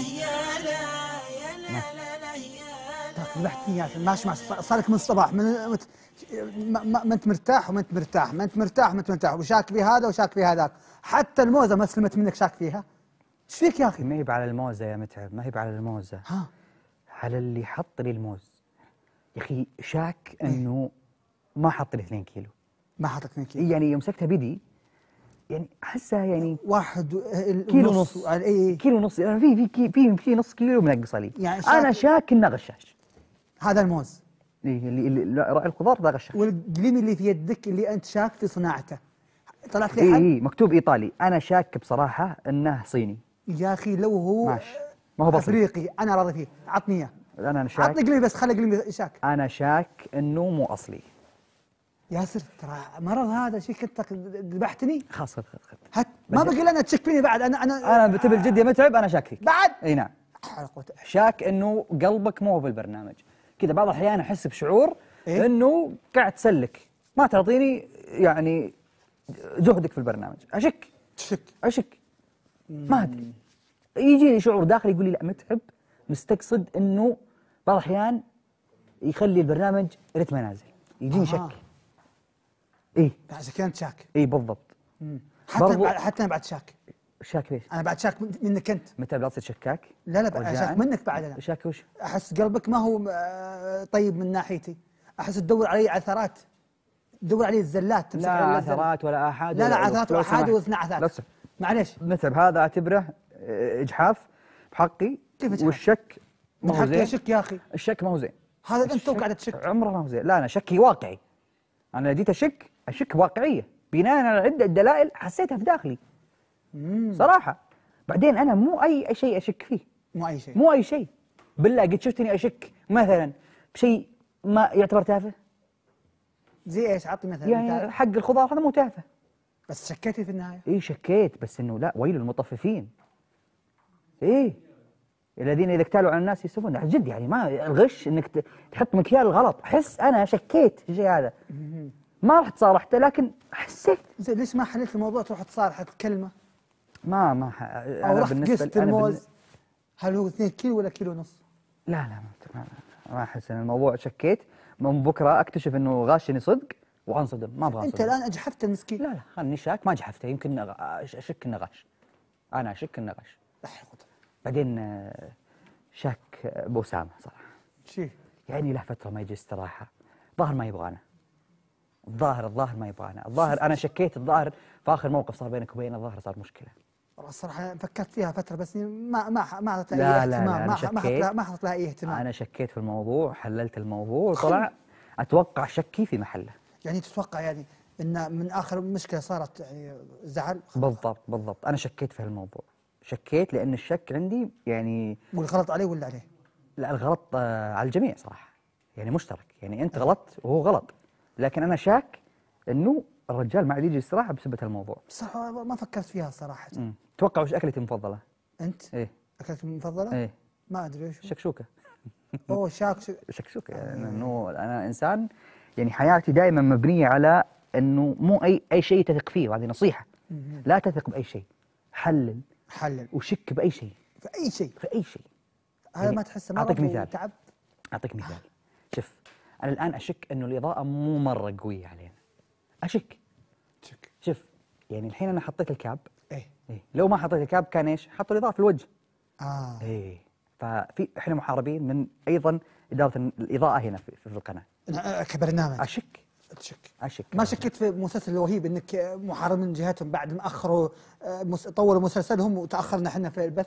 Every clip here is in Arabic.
يا يا لا اخي ماشي ماشي لك من الصباح من ما, ما انت مرتاح وما انت مرتاح ما انت مرتاح وما انت مرتاح وشاك في هذا وشاك في هذاك حتى الموزه ما سلمت منك شاك فيها ايش فيك يا اخي؟ ما هي على الموزه يا متعب ما هي على الموزه ها على اللي حط لي الموز يا اخي شاك إيه. انه ما حط لي 2 كيلو ما حط 2 كيلو إيه، يعني يوم مسكتها بيدي يعني حسها يعني واحد آه، كيلو ونص على اي كيلو ونص يعني في في في في نص كيلو منقصه لي يعني انا شاك انه غشاش هذا الموز إيه، اللي, اللي راعي الخضار ذا غشاش والقليم اللي في يدك اللي انت شاك في صناعته طلعت لي اي إيه، مكتوب ايطالي انا شاك بصراحه انه صيني يا اخي لو هو ماشي ما هو بصري افريقي انا راضي فيه عطني اياه انا شاك عطني قليل بس خلي قليل شاك انا شاك انه مو اصلي ياسر ترى مرض هذا شيء انت ذبحتني خلاص خلاص هات ما بقي لنا تشك فيني بعد انا انا انا تبي الجد يا متعب انا شاك فيك بعد اي نعم شاك انه قلبك مو بالبرنامج كذا بعض الاحيان احس بشعور إيه؟ انه قاعد تسلك ما تعطيني يعني جهدك في البرنامج اشك تشك اشك ما ادري يجيني شعور داخلي يقول لي لا متعب مستقصد انه بعض الاحيان يخلي البرنامج رتمه نازل يجيني آه. شك اي اذا كانت شاك اي بالضبط حتى برضو... بعد حتى انا بعد شاك شاك ليش؟ انا بعد شاك منك انت متى بتصير شكاك؟ لا لا بعد شاك منك بعد انا شاك وش؟ احس قلبك ما هو آه، طيب من ناحيتي احس تدور علي عثرات تدور علي الزلات لا عثرات ولا احاد لا لا عثرات واحاد واثنى عثرات معليش نسب هذا اعتبره آه، اجحاف بحقي كيف اجحاف؟ والشك ما هو زين شك يا اخي الشك ما هو زين هذا انت قاعد تشك عمره ما هو زين لا انا شكي واقعي انا جيت اشك اشك واقعيه بناء على عده دلائل حسيتها في داخلي مم. صراحه بعدين انا مو اي شيء اشك فيه مو اي شيء مو اي شيء بالله قد شفتني اشك مثلا بشيء ما يعتبر تافه زي ايش عطي مثلا يعني حق الخضار هذا مو تافه بس شكيتي في النهايه اي شكيت بس انه لا ويل المطففين ايه الذين اذا اكتالوا على الناس يسفون جد يعني ما الغش انك تحط مكيال غلط احس انا شكيت في الشيء هذا ما رحت صارحته لكن حسيت زين ليش ما حليت الموضوع تروح تصارحه تكلمه؟ ما ما ح... او لي قست الموز بالن... هل هو 2 كيلو ولا كيلو ونص؟ لا لا ما ما احس ان الموضوع شكيت من بكره اكتشف انه غاشني صدق وانصدم ما ابغى انت الان اجحفت المسكين لا لا خلني شاك ما جحفته يمكن اشك انه غاش انا اشك انه غاش بعدين آه، شاك بوسامه صراحه شي يعني له فتره ما يجي استراحه ظهر ما يبغانا الظاهر الظاهر ما يبغانا الظاهر انا شكيت الظاهر في اخر موقف صار بينك وبين الظاهر صار مشكله والله الصراحه فكرت فيها فتره بس ما ما ما اعطيت لها اي اهتمام ما شكيت ما حطيت لها اي اهتمام انا شكيت في الموضوع حللت الموضوع طلع اتوقع شكي في محله يعني تتوقع يعني ان من اخر مشكله صارت يعني زعل بالضبط بالضبط انا شكيت في هالموضوع شكيت لان الشك عندي يعني والغلط علي ولا عليه؟ لا الغلط آه، على الجميع صراحه يعني مشترك يعني انت غلطت وهو غلط لكن انا شاك انه الرجال ما عاد يجي استراحه بسبه الموضوع صح ما فكرت فيها صراحه توقع وش اكلتي المفضله انت ايه اكلتي المفضله ايه ما ادري وش شكشوكه اوه شاكشوكه شكشوكه يعني آه. انه انا انسان يعني حياتي دائما مبنيه على انه مو اي اي شيء تثق فيه وهذه نصيحه لا تثق باي شيء حلل حلل وشك باي شيء في اي شيء في اي شيء هذا يعني ما تحسه اعطيك مثال تعب اعطيك مثال شوف انا الان اشك انه الاضاءه مو مره قويه علينا اشك شك شوف يعني الحين انا حطيت الكاب ايه, إيه؟ لو ما حطيت الكاب كان ايش حطوا الاضاءه في الوجه اه ايه ففي احنا محاربين من ايضا اداره الاضاءه هنا في, في القناه أه، كبرنامج اشك تشك اشك ما شكيت في مسلسل الوهيب انك محارب من جهتهم بعد ما اخروا أه، طوروا مسلسلهم وتاخرنا احنا في البث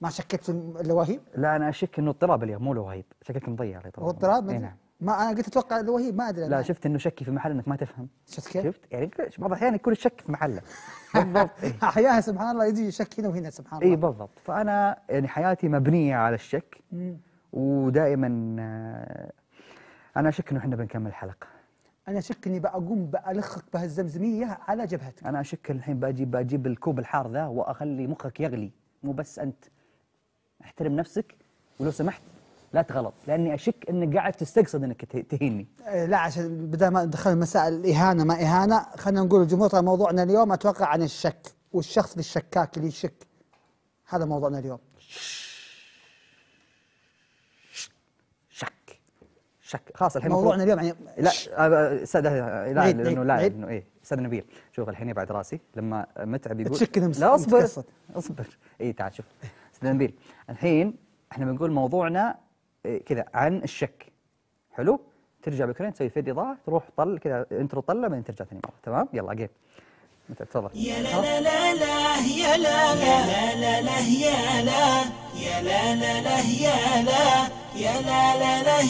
ما شكيت في الوهيب؟ لا انا اشك انه اضطراب اليوم مو الوهيب شكلك مضيع عليه هو اضطراب؟ إيه، نعم ما انا قلت اتوقع الوهيب ما ادري لا شفت انه شكي في محل انك ما تفهم شفت كيف؟ شفت يعني بعض الاحيان يكون الشك في محله بالضبط احيانا سبحان الله يجي شك هنا وهنا سبحان الله اي بالضبط فانا يعني حياتي مبنيه على الشك ودائما آه، انا اشك انه احنا بنكمل الحلقه انا اشك اني بقوم بالخك بهالزمزميه على جبهتك انا اشك الحين بجيب بجيب الكوب الحار ذا واخلي مخك يغلي مو بس انت احترم نفسك ولو سمحت لا تغلط لاني اشك انك قاعد تستقصد انك تهيني إيه، لا عشان بدل ما ندخل مسائل اهانه ما اهانه خلينا نقول الجمهور ترى موضوعنا اليوم اتوقع عن الشك والشخص الشكاك اللي يشك هذا موضوعنا اليوم شك شك خلاص الحين موضوعنا اليوم يعني لا استاذ لا لانه لا انه ايه استاذ نبيل شوف الحين بعد راسي لما متعب يقول تشك لا اصبر اصبر اي تعال شوف استاذ نبيل الحين احنا بنقول موضوعنا كذا عن الشك حلو ترجع بكرين تسوي فيد اضاءه تروح طل كذا انت طله بعدين ترجع ثاني مره تمام يلا جيم تفضل يا لا لا لا يا لا لا لا لا يا لا يا لا لا لا يا لا يا لا لا لا